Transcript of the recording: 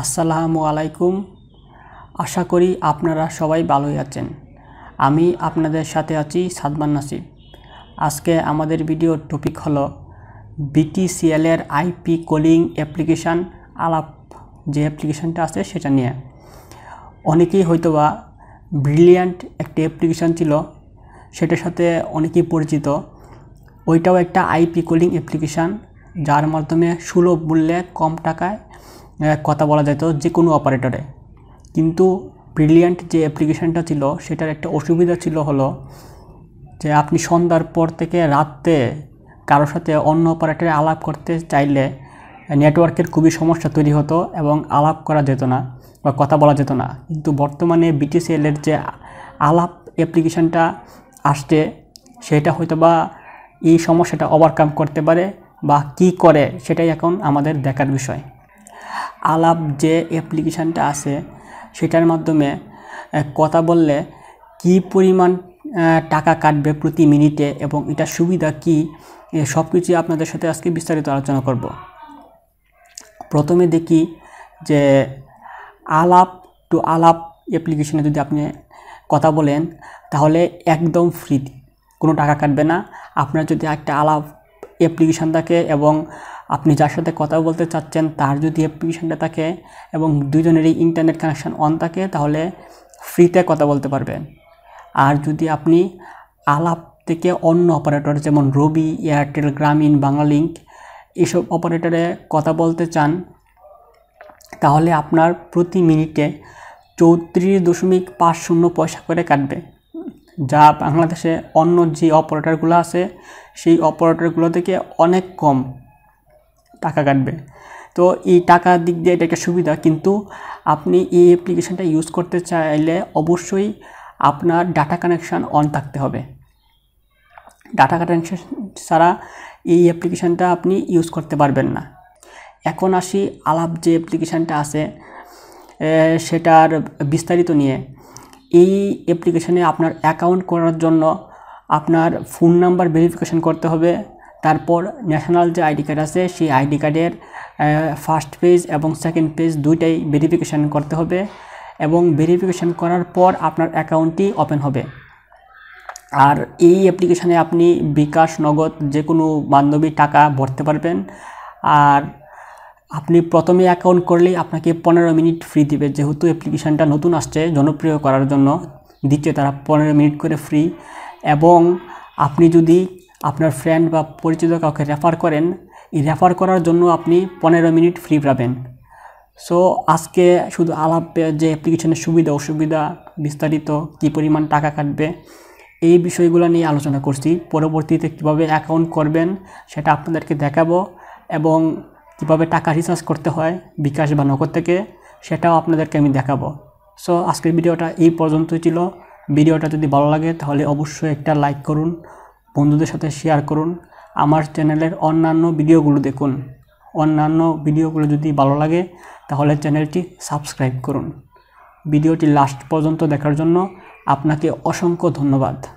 আসসালামু আলাইকুম আশা করি আপনারা সবাই ভালোই আছেন আমি আপনাদের সাথে আছি সাদমান নাসিব আজকে আমাদের ভিডিওর টপিক হলো বিটিসিএলের আইপি কলিং অ্যাপ্লিকেশান আলাপ যে অ্যাপ্লিকেশানটা আছে সেটা নিয়ে অনেকেই হয়তোবা ব্রিলিয়ান্ট একটি অ্যাপ্লিকেশান ছিল সেটার সাথে অনেকেই পরিচিত ওইটাও একটা আইপি কলিং অ্যাপ্লিকেশান যার মাধ্যমে সুলভ মূল্যে কম টাকায় কথা বলা যেত যে কোনো অপারেটরে কিন্তু ব্রিলিয়ান্ট যে অ্যাপ্লিকেশানটা ছিল সেটার একটা অসুবিধা ছিল হলো যে আপনি সন্ধ্যার পর থেকে রাত্রে কারোর সাথে অন্য অপারেটরে আলাপ করতে চাইলে নেটওয়ার্কের খুবই সমস্যা তৈরি হতো এবং আলাপ করা যেত না বা কথা বলা যেত না কিন্তু বর্তমানে বিটিসিএলের যে আলাপ অ্যাপ্লিকেশানটা আসছে সেটা হয়তো বা এই সমস্যাটা ওভারকাম করতে পারে বা কি করে সেটাই এখন আমাদের দেখার বিষয় আলাপ যে অ্যাপ্লিকেশানটা আছে সেটার মাধ্যমে কথা বললে কি পরিমাণ টাকা কাটবে প্রতি মিনিটে এবং এটা সুবিধা কি সব কিছুই আপনাদের সাথে আজকে বিস্তারিত আলোচনা করব প্রথমে দেখি যে আলাপ টু আলাপ অ্যাপ্লিকেশানে যদি আপনি কথা বলেন তাহলে একদম ফ্রি কোনো টাকা কাটবে না আপনার যদি একটা আলাপ অ্যাপ্লিকেশান থাকে এবং আপনি যার সাথে কথা বলতে চাচ্ছেন তার যদি অ্যাপ্লিকেশানটা থাকে এবং দুজনেরই ইন্টারনেট কানেকশান অন থাকে তাহলে ফ্রিতে কথা বলতে পারবেন আর যদি আপনি আলাপ থেকে অন্য অপারেটর যেমন রবি এয়ারটেল গ্রামীণ বাংলালিঙ্ক এসব অপারেটরে কথা বলতে চান তাহলে আপনার প্রতি মিনিটে চৌত্রিশ দশমিক পাঁচ শূন্য পয়সা করে কাটবে যা বাংলাদেশে অন্য যে অপারেটারগুলো আছে সেই অপারেটারগুলো থেকে অনেক কম টাকা কাটবে তো এই টাকার দিক দিয়ে এটা একটা সুবিধা কিন্তু আপনি এই অ্যাপ্লিকেশানটা ইউজ করতে চাইলে অবশ্যই আপনার ডাটা কানেকশান অন থাকতে হবে ডাটা কানেকশান ছাড়া এই অ্যাপ্লিকেশানটা আপনি ইউজ করতে পারবেন না এখন আসি আলাপ যে অ্যাপ্লিকেশানটা আছে সেটার বিস্তারিত নিয়ে এই অ্যাপ্লিকেশানে আপনার অ্যাকাউন্ট করার জন্য আপনার ফোন নাম্বার ভেরিফিকেশান করতে হবে তারপর ন্যাশনাল যে আইডি কার্ড আছে সেই আইডি কার্ডের ফার্স্ট পেজ এবং সেকেন্ড পেজ দুইটাই ভেরিফিকেশান করতে হবে এবং ভেরিফিকেশান করার পর আপনার অ্যাকাউন্টটি ওপেন হবে আর এই অ্যাপ্লিকেশানে আপনি বিকাশ নগদ যে কোনো বান্ধবী টাকা ভরতে পারবেন আর আপনি প্রথমে অ্যাকাউন্ট করলেই আপনাকে পনেরো মিনিট ফ্রি দিবে যেহেতু অ্যাপ্লিকেশানটা নতুন আসছে জনপ্রিয় করার জন্য দিচ্ছে তারা পনেরো মিনিট করে ফ্রি এবং আপনি যদি আপনার ফ্রেন্ড বা পরিচিত কাউকে রেফার করেন এই রেফার করার জন্য আপনি পনেরো মিনিট ফ্রি পাবেন সো আজকে শুধু আলাপ যে অ্যাপ্লিকেশনের সুবিধা অসুবিধা বিস্তারিত কী পরিমাণ টাকা কাটবে এই বিষয়গুলো নিয়ে আলোচনা করছি পরবর্তীতে কীভাবে অ্যাকাউন্ট করবেন সেটা আপনাদেরকে দেখাবো এবং কীভাবে টাকা রিচার্জ করতে হয় বিকাশ বা নগদ থেকে সেটাও আপনাদেরকে আমি দেখাবো সো আজকের ভিডিওটা এই পর্যন্তই ছিল ভিডিওটা যদি ভালো লাগে তাহলে অবশ্যই একটা লাইক করুন বন্ধুদের সাথে শেয়ার করুন আমার চ্যানেলের অন্যান্য ভিডিওগুলো দেখুন অন্যান্য ভিডিওগুলো যদি ভালো লাগে তাহলে চ্যানেলটি সাবস্ক্রাইব করুন ভিডিওটি লাস্ট পর্যন্ত দেখার জন্য আপনাকে অসংখ্য ধন্যবাদ